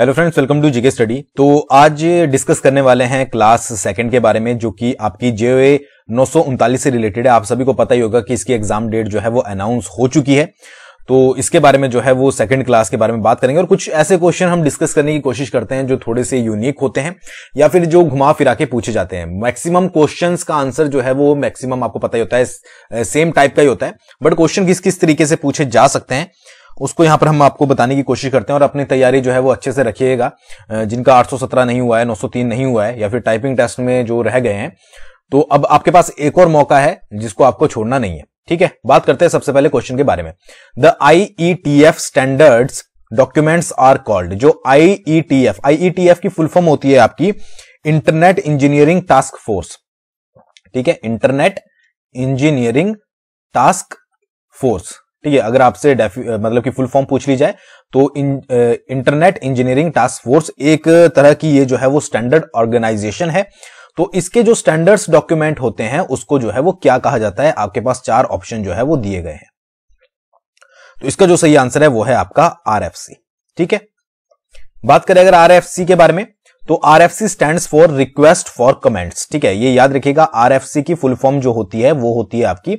Hello friends welcome to GK study तो आज discuss करने वाले हैं क्लास सेकंड के बारे में जो कि आपकी जे नौ से रिलेटेड है आप सभी को पता ही होगा कि इसकी एग्जाम डेट जो है वो अनाउंस हो चुकी है तो इसके बारे में जो है वो सेकंड क्लास के बारे में बात करेंगे और कुछ ऐसे क्वेश्चन हम डिस्कस करने की कोशिश करते हैं जो थोड़े से यूनिक होते हैं या फिर जो घुमा फिरा के पूछे जाते हैं मैक्सिमम क्वेश्चन का आंसर जो है वो मैक्सिमम आपको पता ही होता है सेम टाइप का ही होता है बट क्वेश्चन किस किस तरीके से पूछे जा सकते हैं उसको यहाँ पर हम आपको बताने की कोशिश करते हैं और अपनी तैयारी जो है वो अच्छे से रखिएगा जिनका 817 नहीं हुआ है 903 नहीं हुआ है या फिर टाइपिंग टेस्ट में जो रह गए हैं तो अब आपके पास एक और मौका है जिसको आपको छोड़ना नहीं है ठीक है बात करते हैं सबसे पहले क्वेश्चन के बारे में the I E T F standards documents are called जो I E T F I E T F की फुल फॉर्म होती है आपकी इंटरनेट इंजीनियरिंग टास्क फोर्स ठीक है इंटरनेट इंजीनियरिंग टास्क फोर्स ठीक है अगर आपसे मतलब कि फुल फॉर्म पूछ ली जाए तो इन इंटरनेट इंजीनियरिंग टास्क फोर्स एक तरह की ये जो है वो स्टैंडर्ड ऑर्गेनाइजेशन है तो इसके जो स्टैंडर्ड्स डॉक्यूमेंट होते हैं उसको जो है वो क्या कहा जाता है आपके पास चार ऑप्शन जो है वो दिए गए हैं तो इसका जो सही आंसर है वो है आपका आर ठीक है बात करें अगर आर के बारे में तो R F C stand for request for comments ठीक है ये याद रखिएगा आर एफ सी की फुल फॉर्म जो होती है वो होती है आपकी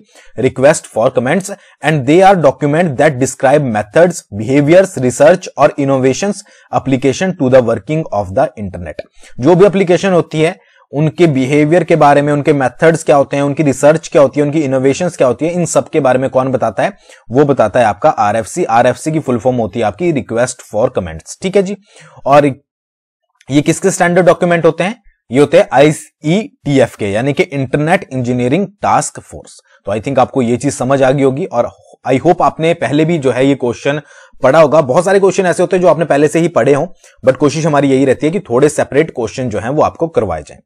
request for comments and they are document that describe methods behaviours research और innovation application to the working of the internet जो भी अप्लीकेशन होती है उनके बिहेवियर के बारे में उनके मेथड्स क्या होते हैं उनकी रिसर्च क्या होती है उनकी इनोवेशन क्या होती है इन सब के बारे में कौन बताता है वो बताता है आपका आरएफसी आरएफसी की फुल फॉर्म होती है आपकी रिक्वेस्ट फॉर कमेंट्स ठीक है जी और ये किसके स्टैंडर्ड डॉक्यूमेंट होते हैं ये होते हैं एफ e के यानी कि इंटरनेट इंजीनियरिंग टास्क फोर्स तो आई थिंक आपको ये चीज समझ आ गई होगी और आई होप आपने पहले भी जो है ये क्वेश्चन पढ़ा होगा बहुत सारे क्वेश्चन ऐसे होते हैं जो आपने पहले से ही पढ़े हों बट कोशिश हमारी यही रहती है कि थोड़े सेपरेट क्वेश्चन जो है वो आपको करवाए जाए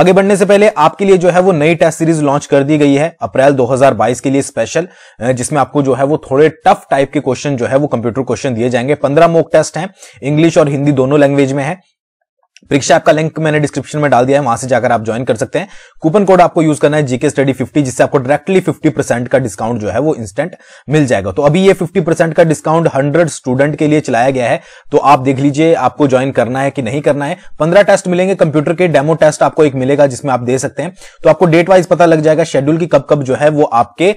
आगे बढ़ने से पहले आपके लिए जो है वो नई टेस्ट सीरीज लॉन्च कर दी गई है अप्रैल 2022 के लिए स्पेशल जिसमें आपको जो है वो थोड़े टफ टाइप के क्वेश्चन जो है वो कंप्यूटर क्वेश्चन दिए जाएंगे पंद्रह मोक टेस्ट हैं इंग्लिश और हिंदी दोनों लैंग्वेज में है परीक्षा आपका लिंक मैंने डिस्क्रिप्शन में डाल दिया है वहां से जाकर आप ज्वाइन कर सकते हैं कूपन कोड आपको यूज करना है जीके स्टडी 50 जिससे आपको डायरेक्टली 50 परसेंट का डिस्काउंट जो है वो इंस्टेंट मिल जाएगा तो अभी ये 50 परसेंट का डिस्काउंट 100 स्टूडेंट के लिए चलाया गया है तो आप देख लीजिए आपको ज्वाइन करना है कि नहीं करना है पंद्रह टेस्ट मिलेंगे कंप्यूटर के डेमो टेस्ट आपको एक मिलेगा जिसमें आप दे सकते हैं तो आपको डेट वाइज पता लग जाएगा शेड्यूल की कब कब जो है वो आपके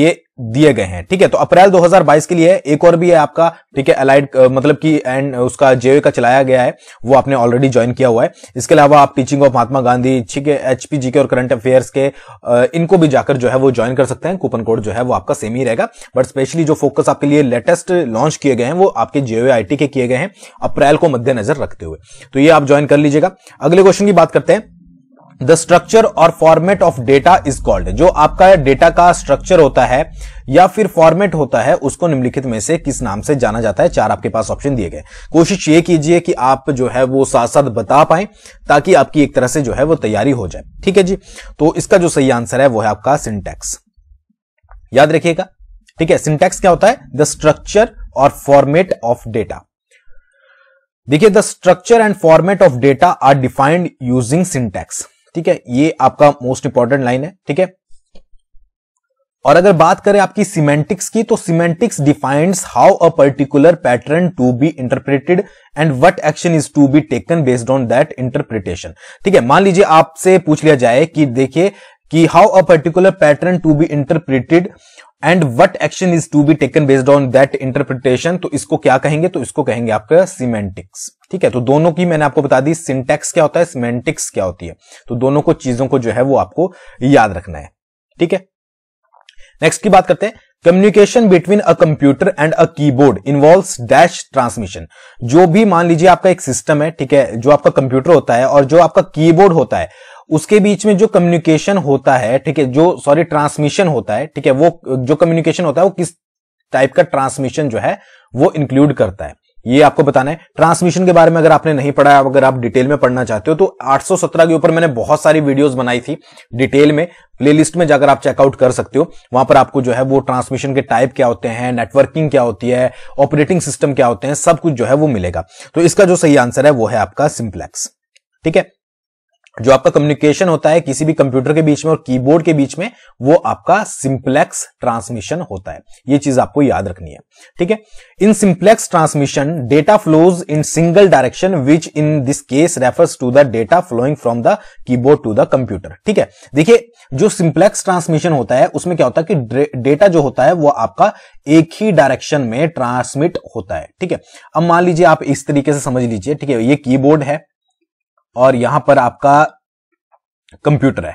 ये दिए गए हैं ठीक है तो अप्रैल 2022 के लिए एक और भी है आपका ठीक है अलाइड मतलब कि एंड उसका जेवे e का चलाया गया है वो आपने ऑलरेडी ज्वाइन किया हुआ है इसके अलावा आप टीचिंग ऑफ महात्मा गांधी ठीक है एचपी जीके और करंट अफेयर्स के इनको भी जाकर जो है वो ज्वाइन कर सकते हैं कूपन कोड जो है वो आपका सेम ही रहेगा बट स्पेशली जो फोकस आपके लिए लेटेस्ट लॉन्च किए गए हैं वो आपके जेवे आई e, के किए गए हैं अप्रैल को मद्देनजर रखते हुए तो ये आप ज्वाइन कर लीजिएगा अगले क्वेश्चन की बात करते हैं द स्ट्रक्चर और format of data is called जो आपका डेटा का स्ट्रक्चर होता है या फिर फॉर्मेट होता है उसको निम्नलिखित में से किस नाम से जाना जाता है चार आपके पास ऑप्शन दिए गए कोशिश ये कीजिए कि आप जो है वो साथ साथ बता पाए ताकि आपकी एक तरह से जो है वो तैयारी हो जाए ठीक है जी तो इसका जो सही आंसर है वो है आपका सिंटेक्स याद रखिएगा ठीक है सिंटेक्स क्या होता है द स्ट्रक्चर और फॉर्मेट ऑफ डेटा देखिए the structure and format of data are defined using syntax ठीक है ये आपका मोस्ट इंपॉर्टेंट लाइन है ठीक है और अगर बात करें आपकी सीमेंटिक्स की तो semantics defined how a particular pattern to be interpreted and what action is to be taken based on that interpretation ठीक है मान लीजिए आपसे पूछ लिया जाए कि देखिए कि how a particular pattern to be interpreted and what action is to be taken based on that interpretation तो इसको क्या कहेंगे तो इसको कहेंगे आपका सीमेंटिक्स ठीक है तो दोनों की मैंने आपको बता दी सिंटेक्स क्या होता है सीमेंटिक्स क्या होती है तो दोनों को चीजों को जो है वो आपको याद रखना है ठीक है नेक्स्ट की बात करते हैं communication between a computer and a keyboard involves dash transmission जो भी मान लीजिए आपका एक सिस्टम है ठीक है जो आपका कंप्यूटर होता है और जो आपका कीबोर्ड होता है उसके बीच में जो कम्युनिकेशन होता है ठीक है जो सॉरी ट्रांसमिशन होता है ठीक है वो जो कम्युनिकेशन होता है वो किस टाइप का ट्रांसमिशन जो है वो इंक्लूड करता है ये आपको बताना है ट्रांसमिशन के बारे में अगर आपने नहीं पढ़ा है अगर आप डिटेल में पढ़ना चाहते हो तो 817 के ऊपर मैंने बहुत सारी वीडियोस बनाई थी डिटेल में प्लेलिस्ट में जाकर आप चेकआउट कर सकते हो वहां पर आपको जो है वो ट्रांसमिशन के टाइप क्या होते हैं नेटवर्किंग क्या होती है ऑपरेटिंग सिस्टम क्या होते हैं सब कुछ जो है वो मिलेगा तो इसका जो सही आंसर है वो है आपका सिंप्लेक्स ठीक है जो आपका कम्युनिकेशन होता है किसी भी कंप्यूटर के बीच में और कीबोर्ड के बीच में वो आपका सिंप्लेक्स ट्रांसमिशन होता है ये चीज आपको याद रखनी है ठीक है in simplex transmission data flows in single direction which in this case refers to the data flowing from the keyboard to the computer ठीक है देखिए जो सिंप्लेक्स ट्रांसमिशन होता है उसमें क्या होता है कि डेटा जो होता है वो आपका एक ही डायरेक्शन में ट्रांसमिट होता है ठीक है अब मान लीजिए आप इस तरीके से समझ लीजिए ठीक है ये कीबोर्ड है और यहां पर आपका कंप्यूटर है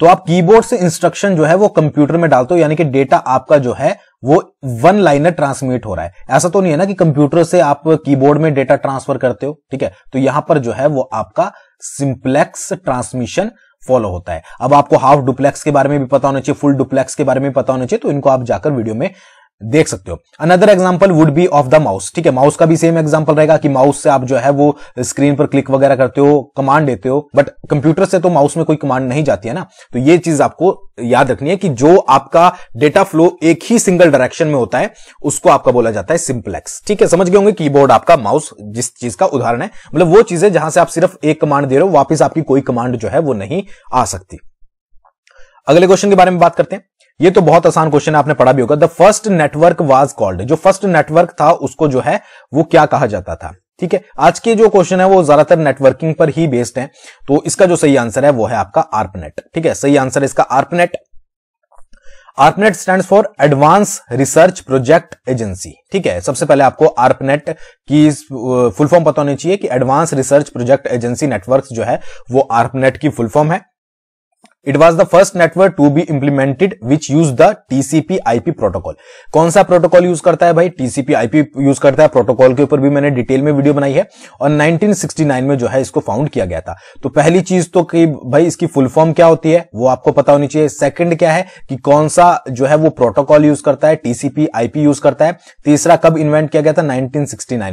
तो आप कीबोर्ड से इंस्ट्रक्शन जो है वो कंप्यूटर में डालते हो यानी कि डेटा आपका जो है वो वन लाइनर ट्रांसमिट हो रहा है ऐसा तो नहीं है ना कि कंप्यूटर से आप कीबोर्ड में डेटा ट्रांसफर करते हो ठीक है तो यहां पर जो है वो आपका सिंप्लेक्स ट्रांसमिशन फॉलो होता है अब आपको हाफ डुप्लेक्स के बारे में भी पता होना चाहिए फुल डुप्लेक्स के बारे में पता होना चाहिए तो इनको आप जाकर वीडियो में देख सकते हो another example would be of the mouse ठीक है माउस का भी सेम एग्जाम्पल रहेगा कि माउस से आप जो है वो स्क्रीन पर क्लिक वगैरह करते हो कमांड देते हो बट कंप्यूटर से तो माउस में कोई कमांड नहीं जाती है ना तो ये चीज आपको याद रखनी है कि जो आपका डेटा फ्लो एक ही सिंगल डायरेक्शन में होता है उसको आपका बोला जाता है सिंपलेक्स ठीक है समझ गए होंगे कीबोर्ड आपका माउस जिस चीज का उदाहरण है मतलब वो चीजें जहां से आप सिर्फ एक कमांड दे रहे हो वापिस आपकी कोई कमांड जो है वो नहीं आ सकती अगले क्वेश्चन के बारे में बात करते हैं ये तो बहुत आसान क्वेश्चन आपने पढ़ा भी होगा the first network was called जो फर्स्ट नेटवर्क था उसको जो है वो क्या कहा जाता था ठीक है आज के जो क्वेश्चन है वो ज्यादातर नेटवर्किंग पर ही बेस्ड है तो इसका जो सही आंसर है वो है आपका आर्पनेट ठीक है सही आंसर है इसका ARPANET ARPANET stand for advance research project agency ठीक है सबसे पहले आपको आर्पनेट की फुल फॉर्म पता होनी चाहिए कि advance research project agency network जो है वो आर्पनेट की फुल फॉर्म है it was the first network to be implemented which use the TCP IP protocol कौन सा प्रोटोकॉल यूज करता है भाई टीसीपी आईपी यूज करता है प्रोटोकॉल के ऊपर भी मैंने डिटेल में वीडियो बनाई है और 1969 में जो है इसको फाउंड किया गया था तो पहली चीज तो कि भाई इसकी फुल फॉर्म क्या होती है वो आपको पता होनी चाहिए सेकेंड क्या है कि कौन सा जो है वो प्रोटोकॉल यूज करता है टीसीपी आईपी यूज करता है तीसरा कब इन्वेंट किया गया था नाइनटीन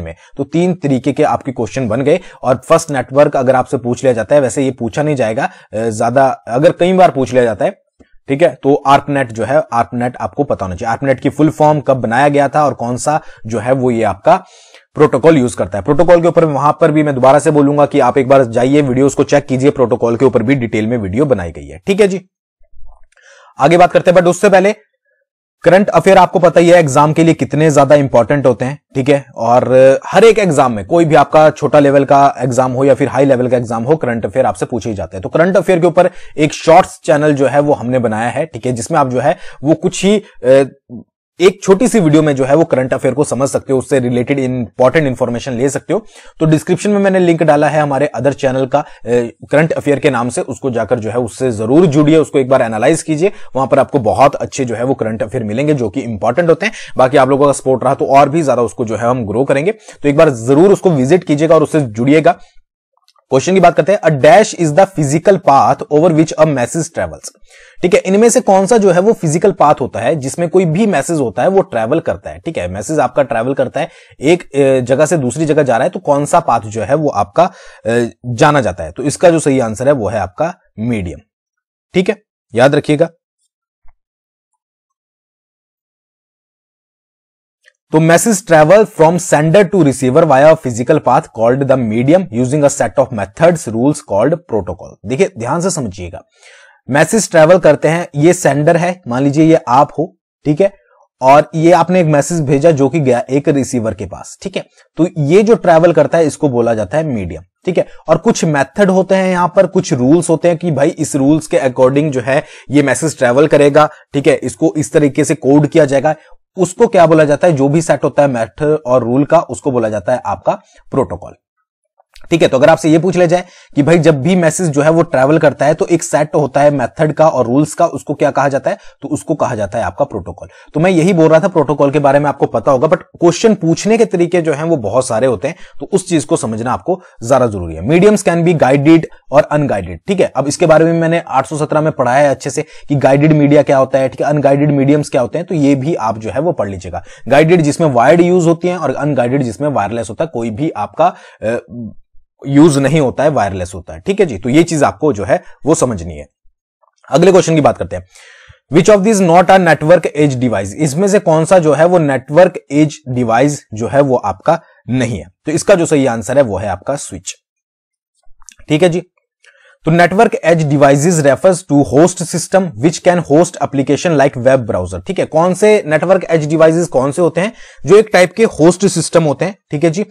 में तो तीन तरीके के आपके क्वेश्चन बन गए और फर्स्ट नेटवर्क अगर आपसे पूछ लिया जाता है वैसे ये पूछा नहीं जाएगा ज्यादा अगर कई बार पूछ लिया जाता है ठीक है तो आर्पनेट जो है आर्पनेट आपको पता होना चाहिए आर्पनेट की फुल फॉर्म कब बनाया गया था और कौन सा जो है वो ये आपका प्रोटोकॉल यूज करता है प्रोटोकॉल के ऊपर वहां पर भी मैं दोबारा से बोलूंगा कि आप एक बार जाइए वीडियोस को चेक कीजिए प्रोटोकॉल के ऊपर भी डिटेल में वीडियो बनाई गई है ठीक है जी आगे बात करते हैं बट उससे पहले करंट अफेयर आपको पता ही है एग्जाम के लिए कितने ज्यादा इंपॉर्टेंट होते हैं ठीक है और हर एक एग्जाम में कोई भी आपका छोटा लेवल का एग्जाम हो या फिर हाई लेवल का एग्जाम हो करंट अफेयर आपसे पूछे ही जाते हैं तो करंट अफेयर के ऊपर एक शॉर्ट्स चैनल जो है वो हमने बनाया है ठीक है जिसमें आप जो है वो कुछ ही एक छोटी सी वीडियो में जो है वो करंट अफेयर को समझ सकते हो उससे रिलेटेड इंपॉर्टेंट इन्फॉर्मेशन ले सकते हो तो डिस्क्रिप्शन में मैंने लिंक डाला है हमारे अदर चैनल का करंट अफेयर के नाम से उसको जाकर जो है उससे जरूर जुड़िए उसको एक बार एनालाइज कीजिए वहां पर आपको बहुत अच्छे जो है वो करंट अफेयर मिलेंगे जो कि इंपॉर्टेंट होते हैं बाकी आप लोगों का सपोर्ट रहा तो और भी ज्यादा उसको जो है हम ग्रो करेंगे तो एक बार जरूर उसको विजिट कीजिएगा और उससे जुड़िएगा क्वेश्चन की बात करते हैं a dash is the physical path over which a message travels ठीक है इनमें से कौन सा जो है वो फिजिकल पाथ होता है जिसमें कोई भी मैसेज होता है वो ट्रेवल करता है ठीक है मैसेज आपका ट्रेवल करता है एक जगह से दूसरी जगह जा रहा है तो कौन सा पाथ जो है वो आपका जाना जाता है तो इसका जो सही आंसर है वो है आपका मीडियम ठीक है याद रखिएगा तो message travel from sender to receiver via physical path called the medium using a set of methods rules called protocol देखिए ध्यान से समझिएगा मैसेज ट्रेवल करते हैं ये सेंडर है मान लीजिए ये आप हो ठीक है और ये आपने एक मैसेज भेजा जो कि गया एक रिसीवर के पास ठीक है तो ये जो ट्रैवल करता है इसको बोला जाता है मीडियम ठीक है और कुछ मेथड होते हैं यहां पर कुछ रूल्स होते हैं कि भाई इस रूल्स के अकॉर्डिंग जो है ये मैसेज ट्रेवल करेगा ठीक है इसको इस तरीके से कोड किया जाएगा उसको क्या बोला जाता है जो भी सेट होता है मैथ और रूल का उसको बोला जाता है आपका प्रोटोकॉल ठीक है तो अगर आपसे ये पूछ लिया जाए कि भाई जब भी मैसेज जो है वो ट्रैवल करता है तो एक सेट होता है मेथड का और रूल्स का उसको क्या कहा जाता है तो उसको कहा जाता है आपका प्रोटोकॉल तो मैं यही बोल रहा था प्रोटोकॉल के बारे में आपको पता होगा बट क्वेश्चन पूछने के तरीके जो है वो बहुत सारे होते हैं तो उस चीज को समझना आपको ज्यादा जरूरी है मीडियम्स कैन बी गाइडेड और अनगाइडेड ठीक है अब इसके बारे में मैंने 817 में पढ़ाया है अच्छे से कि गाइडेड मीडिया क्या होता है ठीक है अनगाइडेड मीडियम्स क्या होते हैं तो ये भी आप जो है वो पढ़ लीजिएगा गाइडेड जिसमें वायर्ड यूज होती है और अनगाइडेड जिसमें वायरलेस होता है कोई भी आपका यूज नहीं होता है वायरलेस होता है ठीक है जी तो ये चीज आपको जो है वो समझनी है अगले क्वेश्चन की बात करते हैं which of this not are network edge device इसमें से कौन सा जो है वो नेटवर्क एज डिवाइस जो है वो आपका नहीं है तो इसका जो सही आंसर है वो है आपका स्विच ठीक है जी तो network edge devices refers to host system which can host application like web browser ठीक है कौन से नेटवर्क एज डिवाइसेस कौन से होते हैं जो एक टाइप के होस्ट सिस्टम होते हैं ठीक है जी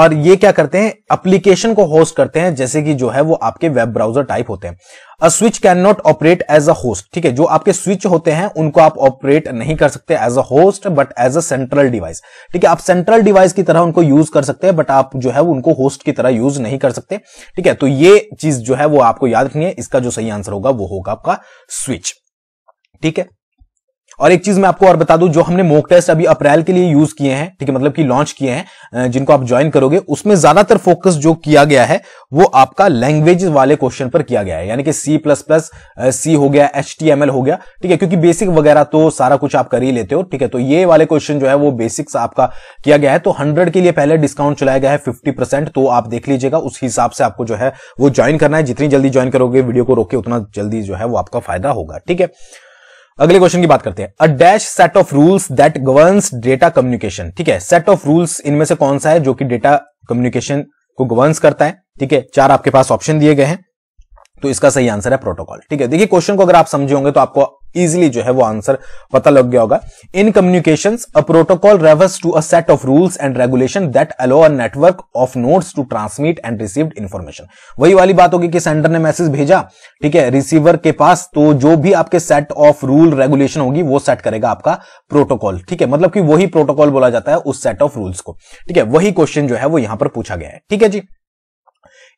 और ये क्या करते हैं एप्लीकेशन को होस्ट करते हैं जैसे कि जो है वो आपके वेब ब्राउजर टाइप होते हैं a switch can not operate as a host ठीक है जो आपके स्विच होते हैं उनको आप ऑपरेट नहीं कर सकते as a host but as a central device ठीक है आप सेंट्रल डिवाइस की तरह उनको यूज कर सकते हैं बट आप जो है उनको होस्ट की तरह यूज नहीं कर सकते ठीक है तो ये चीज जो है वो आपको याद रखनी है इसका जो सही आंसर होगा वो होगा आपका स्विच ठीक है और एक चीज मैं आपको और बता दूं जो हमने मोक टेस्ट अभी अप्रैल के लिए यूज किए हैं ठीक है मतलब कि लॉन्च किए हैं जिनको आप ज्वाइन करोगे उसमें ज्यादातर फोकस जो किया गया है वो आपका लैंग्वेज वाले क्वेश्चन पर किया गया है यानी कि सी प्लस प्लस सी हो गया एच हो गया ठीक है क्योंकि बेसिक वगैरह तो सारा कुछ आप कर ही लेते हो ठीक है तो ये वाले क्वेश्चन जो है वो बेसिक्स आपका किया गया है तो हंड्रेड के लिए पहले डिस्काउंट चलाया गया है फिफ्टी तो आप देख लीजिएगा उस हिसाब से आपको जो है वो ज्वाइन करना है जितनी जल्दी ज्वाइन करोगे वीडियो को रोके उतना जल्दी जो है वो आपका फायदा होगा ठीक है अगले क्वेश्चन की बात करते हैं a dash set of rules that govern data communication ठीक है सेट ऑफ रूल्स इनमें से कौन सा है जो कि डेटा कम्युनिकेशन को गवर्नस करता है ठीक है चार आपके पास ऑप्शन दिए गए हैं तो इसका सही आंसर है प्रोटोकॉल ठीक है देखिए क्वेश्चन को अगर आप समझे होंगे तो आपको इजिली जो है वो आंसर पता लग गया होगा in communication a protocol refers to a set of rules and regulation that allow a network of nodes to transmit and received information वही वाली बात होगी कि सेंडर ने मैसेज भेजा ठीक है रिसीवर के पास तो जो भी आपके सेट ऑफ रूल रेगुलेशन होगी वो सेट करेगा आपका प्रोटोकॉल ठीक है मतलब कि वही प्रोटोकॉल बोला जाता है उस सेट ऑफ रूल्स को ठीक है वही क्वेश्चन जो है वो यहां पर पूछा गया है ठीक है जी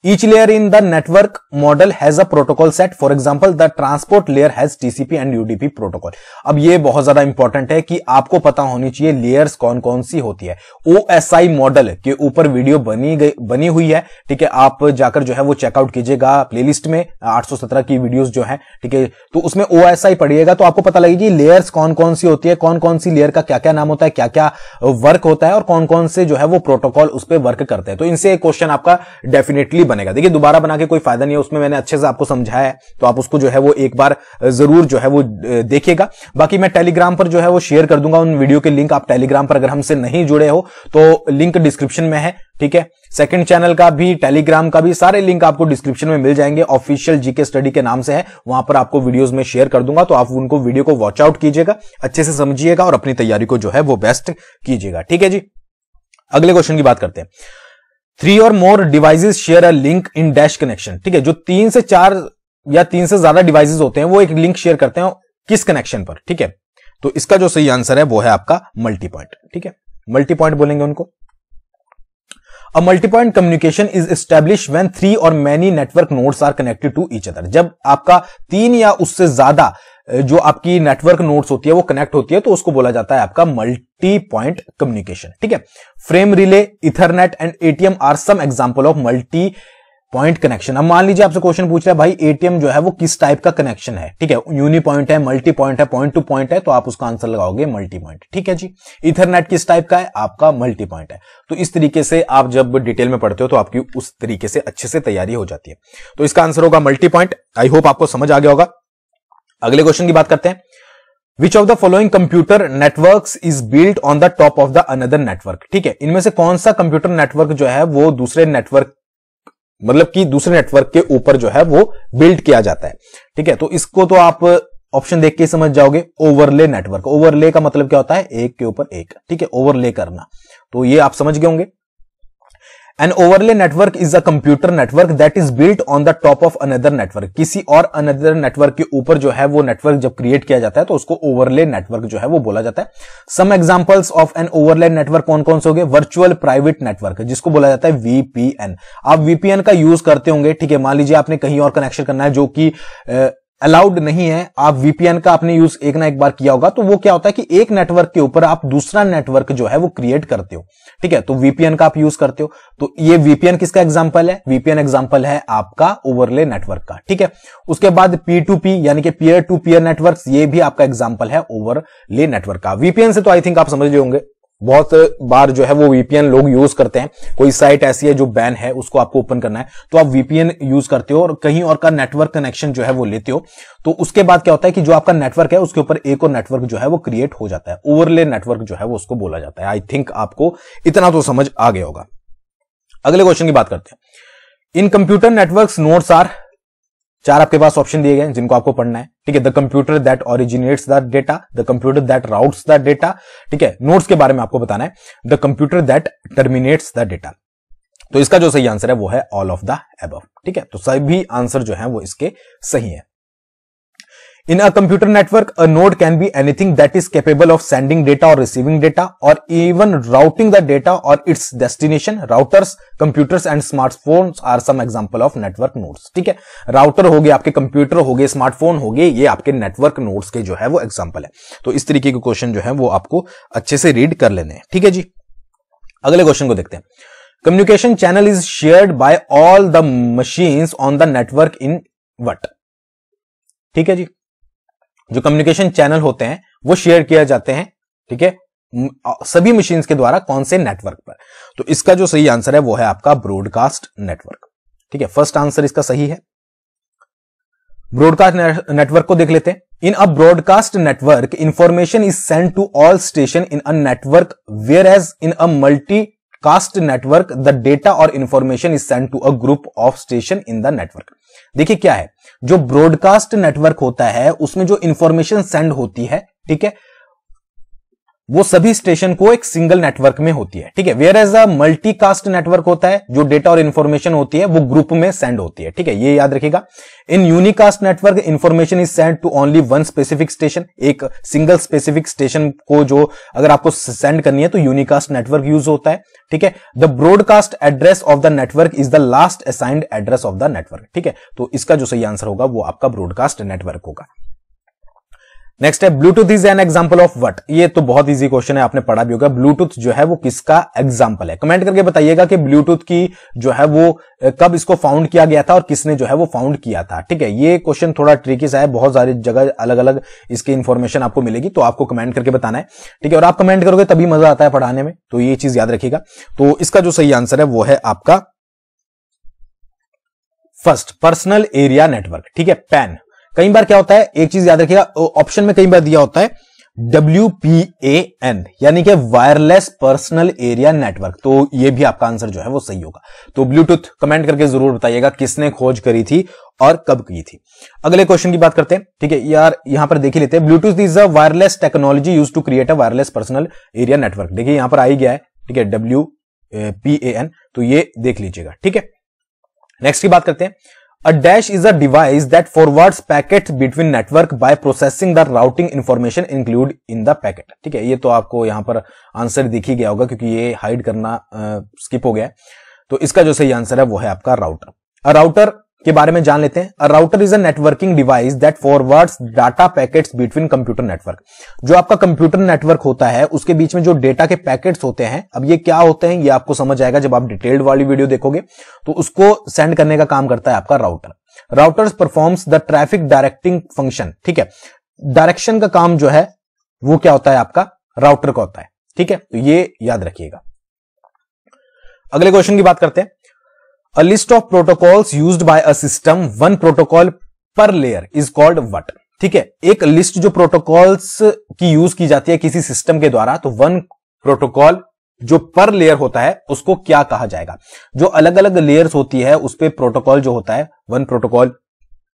Each layer in the network model has a protocol set. For example, the transport layer has TCP and UDP protocol. अब ये बहुत ज्यादा इंपॉर्टेंट है कि आपको पता होनी चाहिए लेयर्स कौन कौन सी होती है ओ एस आई मॉडल के ऊपर वीडियो बनी गई बनी हुई है ठीक है आप जाकर जो है वो चेकआउट कीजिएगा प्ले लिस्ट में आठ सौ सत्रह की वीडियो जो है ठीक है तो उसमें ओ एस आई पढ़िएगा तो आपको पता लगेगी लेयर्स कौन कौन सी होती है कौन कौन सी लेयर का क्या क्या नाम होता है क्या क्या वर्क होता है और कौन कौन से जो है वो प्रोटोकॉल उस पर वर्क करते हैं तो इनसे क्वेश्चन आपका डेफिनेटली ही बनेगा देखिए दोबारा बना के कोई फायदा नहीं है उसमें मैंने अच्छे से आपको समझाया है तो आप उसको जो है वो एक बार जरूर जो है वो देखिएगा बाकी मैं टेलीग्राम पर जो है वो शेयर कर दूंगा उन वीडियो के लिंक आप टेलीग्राम पर अगर हमसे नहीं जुड़े हो तो लिंक डिस्क्रिप्शन में है ठीक है सेकंड चैनल का भी टेलीग्राम का भी सारे लिंक आपको डिस्क्रिप्शन में मिल जाएंगे ऑफिशियल जीके स्टडी के नाम से है वहां पर आपको वीडियोस में शेयर कर दूंगा तो आप उनको वीडियो को वॉच आउट कीजिएगा अच्छे से समझिएगा और अपनी तैयारी को जो है वो बेस्ट कीजिएगा ठीक है जी अगले क्वेश्चन की बात करते हैं three or more devices share a link in dash connection ठीक है जो तीन से चार या तीन से ज्यादा डिवाइसेस होते हैं वो एक लिंक शेयर करते हैं किस कनेक्शन पर ठीक है तो इसका जो सही आंसर है वो है आपका मल्टी पॉइंट ठीक है मल्टी पॉइंट बोलेंगे उनको a multi point communication is establish when three or many network nodes are connected to each other जब आपका तीन या उससे ज्यादा जो आपकी नेटवर्क नोड्स होती है वो कनेक्ट होती है तो उसको बोला जाता है आपका मल्टी पॉइंट कम्युनिकेशन ठीक है frame relay ethernet and ATM are some example of multi point connection अब मान लीजिए आपसे क्वेश्चन पूछ रहा है भाई एटीएम जो है वो किस टाइप का कनेक्शन है ठीक है यूनि पॉइंट है मल्टी पॉइंट है पॉइंट टू पॉइंट है तो आप उसका आंसर लगाओगे मल्टी पॉइंट ठीक है जी इथरनेट किस टाइप का है आपका मल्टी पॉइंट है तो इस तरीके से आप जब डिटेल में पढ़ते हो तो आपकी उस तरीके से अच्छे से तैयारी हो जाती है तो इसका आंसर होगा मल्टी पॉइंट आई होप आपको समझ आ गया होगा अगले क्वेश्चन की बात करते हैं which of the following computer network is build on the top of the another network ठीक है इनमें से कौन सा कंप्यूटर नेटवर्क जो है वो दूसरे नेटवर्क मतलब कि दूसरे नेटवर्क के ऊपर जो है वो बिल्ड किया जाता है ठीक है तो इसको तो आप ऑप्शन देख के समझ जाओगे ओवरले नेटवर्क ओवरले का मतलब क्या होता है एक के ऊपर एक ठीक है ओवरले करना तो ये आप समझ गए होंगे an overlay network is a computer network that is built on the top of another network किसी और अनदर नेटवर्क के ऊपर जो है वो नेटवर्क जब क्रिएट किया जाता है तो उसको ओवरले नेटवर्क जो है वो बोला जाता है some examples of an overlay network कौन कौन से हो गए वर्चुअल प्राइवेट नेटवर्क जिसको बोला जाता है वीपीएन आप वीपीएन का यूज करते होंगे ठीक है मान लीजिए आपने कहीं और कनेक्शन करना है जो कि अलाउड नहीं है आप वीपीएन का आपने यूज एक ना एक बार किया होगा तो वो क्या होता है कि एक नेटवर्क के ऊपर आप दूसरा नेटवर्क जो है वो क्रिएट करते हो ठीक है तो वीपीएन का आप यूज करते हो तो ये वीपीएन किसका एग्जाम्पल है वीपीएन एग्जाम्पल है आपका ओवरले नेटवर्क का ठीक है उसके बाद पी टू पी यानी कि पीयर टू पीयर नेटवर्क ये भी आपका एग्जाम्पल है ओवरले नेटवर्क का वीपीएन से तो आई थिंक आप समझ रहे होंगे बहुत बार जो है वो वीपीएन लोग यूज करते हैं कोई साइट ऐसी है जो बैन है उसको आपको ओपन करना है तो आप वीपीएन यूज करते हो और कहीं और का नेटवर्क कनेक्शन जो है वो लेते हो तो उसके बाद क्या होता है कि जो आपका नेटवर्क है उसके ऊपर एक और नेटवर्क जो है वो क्रिएट हो जाता है ओवरले नेटवर्क जो है वो उसको बोला जाता है आई थिंक आपको इतना तो समझ आ गया होगा अगले क्वेश्चन की बात करते हैं in computer network nodes are चार आपके पास ऑप्शन दिए गए जिनको आपको पढ़ना है ठीक है the computer that originates the data the computer that routes the data ठीक है नोट्स के बारे में आपको बताना है the computer that terminates the data तो इसका जो सही आंसर है वो है ऑल ऑफ द एब ठीक है तो सभी आंसर जो है वो इसके सही है in a computer network a node can be anything that is capable of sending data or receiving data or even routing the data or its destination routers computers and smartphone are some example of network nodes ठीक है router हो गए आपके computer हो गए smartphone हो गए ये आपके नेटवर्क नोड्स के जो है वो एग्जाम्पल है तो इस तरीके के क्वेश्चन जो है वो आपको अच्छे से रीड कर लेने ठीक है जी अगले क्वेश्चन को देखते हैं communication channel is shared by all the machines on the network in what ठीक है जी जो कम्युनिकेशन चैनल होते हैं वो शेयर किया जाते हैं ठीक है सभी मशीन के द्वारा कौन से नेटवर्क पर तो इसका जो सही आंसर है वो है आपका ब्रॉडकास्ट नेटवर्क ठीक है फर्स्ट आंसर इसका सही है ब्रॉडकास्ट नेटवर्क को देख लेते हैं in a broadcast network information is send to all station in a network whereas in a multi cast network the data or information is send to a group of station in the network देखिए क्या है जो broadcast network होता है उसमें जो information send होती है ठीक है वो सभी स्टेशन को एक सिंगल नेटवर्क में होती है ठीक है whereas a multicast network होता है जो डेटा और इन्फॉर्मेशन होती है वो ग्रुप में सेंड होती है ठीक है ये याद रखिएगा in unicast network information is send to only one specific station एक सिंगल स्पेसिफिक स्टेशन को जो अगर आपको सेंड करनी है तो यूनिकास्ट नेटवर्क यूज होता है ठीक है the broadcast address of the network is the last assigned address of the network ठीक है तो इसका जो सही आंसर होगा वो आपका ब्रॉडकास्ट नेटवर्क होगा नेक्स्ट है Bluetooth is an example of what ये तो बहुत इजी क्वेश्चन है आपने पढ़ा भी होगा ब्लूटूथ जो है वो किसका एग्जाम्पल है कमेंट करके बताइएगा कि ब्लूटूथ की जो है वो कब इसको फाउंड किया गया था और किसने जो है वो फाउंड किया था ठीक है ये क्वेश्चन थोड़ा ट्रिकी सा है बहुत सारी जगह अलग अलग इसकी इन्फॉर्मेशन आपको मिलेगी तो आपको कमेंट करके बताना है ठीक है और आप कमेंट करोगे तभी मजा आता है पढ़ाने में तो ये चीज याद रखिएगा तो इसका जो सही आंसर है वो है आपका फर्स्ट पर्सनल एरिया नेटवर्क ठीक है पैन कई बार क्या होता है एक चीज याद रखिएगा ऑप्शन में कई बार दिया होता है डब्ल्यू पी ए एन यानी कि वायरलेस पर्सनल एरिया नेटवर्क तो ये भी आपका आंसर जो है वो सही होगा तो ब्लूटूथ कमेंट करके जरूर बताइएगा किसने खोज करी थी और कब की थी अगले क्वेश्चन की बात करते हैं ठीक है यार यहां पर देख ही लेते हैं Bluetooth is a wireless technology use to create a wireless personal area network देखिए यहां पर आई गया है ठीक है डब्ल्यू पी ए एन तो ये देख लीजिएगा ठीक है नेक्स्ट की बात करते हैं A dash is a device that forwards packets between network by processing the routing information included in the packet. ठीक है ये तो आपको यहाँ पर आंसर दिख ही गया होगा क्योंकि ये हाइड करना स्किप हो गया है तो इसका जो सही आंसर है वो है आपका राउटर अ राउटर के बारे में जान लेते हैं a router is a networking device that forwards data packets between computer network जो आपका कंप्यूटर नेटवर्क होता है उसके बीच में जो डेटा के पैकेट्स होते हैं अब ये क्या होते हैं ये आपको समझ आएगा जब आप डिटेल्ड वाली वीडियो देखोगे तो उसको सेंड करने का काम करता है आपका router routers performs the traffic directing function ठीक है डायरेक्शन का काम जो है वो क्या होता है आपका राउटर का होता है ठीक है तो ये याद रखिएगा अगले क्वेश्चन की बात करते हैं A list of protocols used by a system, one protocol per layer is called what? ठीक है एक लिस्ट जो प्रोटोकॉल्स की यूज की जाती है किसी सिस्टम के द्वारा तो वन प्रोटोकॉल जो पर लेयर होता है उसको क्या कहा जाएगा जो अलग अलग लेयर्स होती है उस पर प्रोटोकॉल जो होता है वन प्रोटोकॉल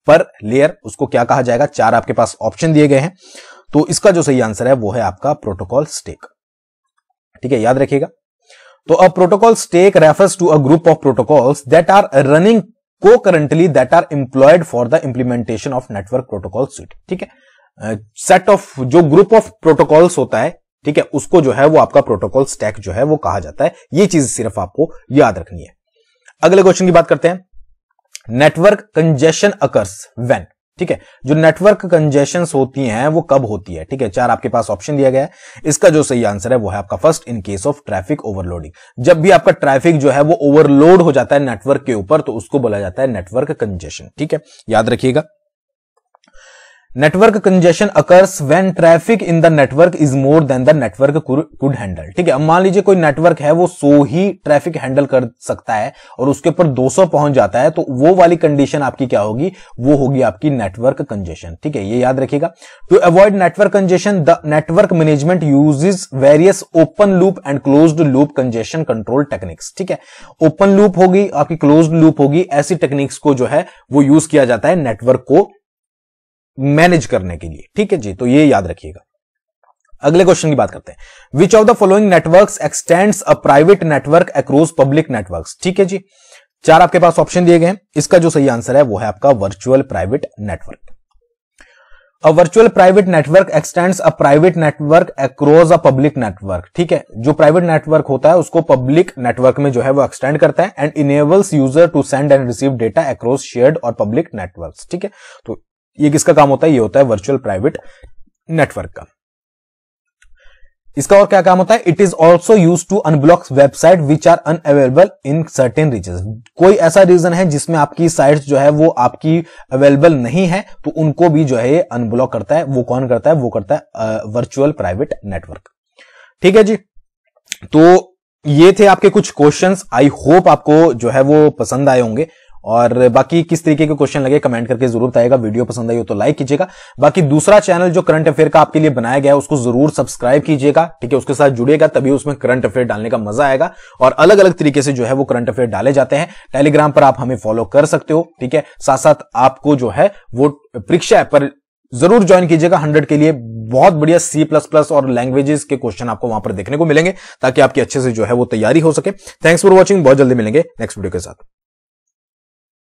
पर लेयर उसको क्या कहा जाएगा चार आपके पास ऑप्शन दिए गए हैं तो इसका जो सही आंसर है वो है आपका प्रोटोकॉल स्टेक ठीक है याद रखिएगा तो a protocol stack refers to a group of protocols that are running को currently that are employed for the implementation of network protocol suite ठीक है सेट ऑफ जो ग्रुप ऑफ प्रोटोकॉल्स होता है ठीक है उसको जो है वो आपका प्रोटोकॉल स्टैक जो है वो कहा जाता है ये चीज सिर्फ आपको याद रखनी है अगले क्वेश्चन की बात करते हैं नेटवर्क कंजेशन अकर्स वेन ठीक है जो नेटवर्क कंजेशन होती हैं वो कब होती है ठीक है चार आपके पास ऑप्शन दिया गया है इसका जो सही आंसर है वो है आपका first in case of traffic overloading जब भी आपका ट्रैफिक जो है वो ओवरलोड हो जाता है नेटवर्क के ऊपर तो उसको बोला जाता है नेटवर्क कंजेशन ठीक है याद रखिएगा network congestion occurs when traffic in the network is more than the network could handle ठीक है अब मान लीजिए कोई नेटवर्क है वो सो ही ट्रैफिक हैंडल कर सकता है और उसके ऊपर 200 पहुंच जाता है तो वो वाली कंडीशन आपकी क्या होगी वो होगी आपकी नेटवर्क कंजेशन ठीक है ये याद रखिएगा to avoid network congestion the network management use various open loop and close loop congestion control techniques ठीक है ओपन लूप होगी आपकी क्लोज लूप होगी ऐसी टेक्निक्स को जो है वो यूज किया जाता है नेटवर्क को मैनेज करने के लिए ठीक है जी तो ये याद रखिएगा अगले क्वेश्चन की बात करते हैं which of the following network extends a private network across public network ठीक है जी चार आपके पास ऑप्शन दिए गए हैं इसका जो सही आंसर है वो है आपका virtual private network a virtual private network extends a private network across a public network ठीक है जो प्राइवेट नेटवर्क होता है उसको पब्लिक नेटवर्क में जो है वो एक्सटेंड करता है and enables user to send and receive data across shared or public network ठीक है तो ये किसका काम होता है ये होता है वर्चुअल प्राइवेट नेटवर्क का इसका और क्या काम होता है it is also use to unblock website which are unavailable in certain region कोई ऐसा रीजन है जिसमें आपकी साइट जो है वो आपकी अवेलेबल नहीं है तो उनको भी जो है अनब्लॉक करता है वो कौन करता है वो करता है वर्चुअल प्राइवेट नेटवर्क ठीक है जी तो ये थे आपके कुछ क्वेश्चंस आई होप आपको जो है वो पसंद आए होंगे और बाकी किस तरीके के क्वेश्चन लगे कमेंट करके जरूर बताएगा वीडियो पसंद आई हो तो लाइक कीजिएगा बाकी दूसरा चैनल जो करंट अफेयर का आपके लिए बनाया गया है उसको जरूर सब्सक्राइब कीजिएगा ठीक है उसके साथ जुड़ेगा तभी उसमें करंट अफेयर डालने का मजा आएगा और अलग अलग तरीके से जो है वो करंट अफेयर डाले जाते हैं टेलीग्राम पर आप हमें फॉलो कर सकते हो ठीक है साथ साथ आपको जो है वो परीक्षा ऐप पर जरूर ज्वाइन कीजिएगा हंड्रेड के लिए बहुत बढ़िया सी प्लस प्लस और लैंग्वेजेस के क्वेश्चन आपको वहां पर देखने को मिलेंगे ताकि आपकी अच्छे से जो है वो तैयारी हो सके थैंक्स फॉर वॉचिंग बहुत जल्दी मिलेंगे नेक्स्ट वीडियो के साथ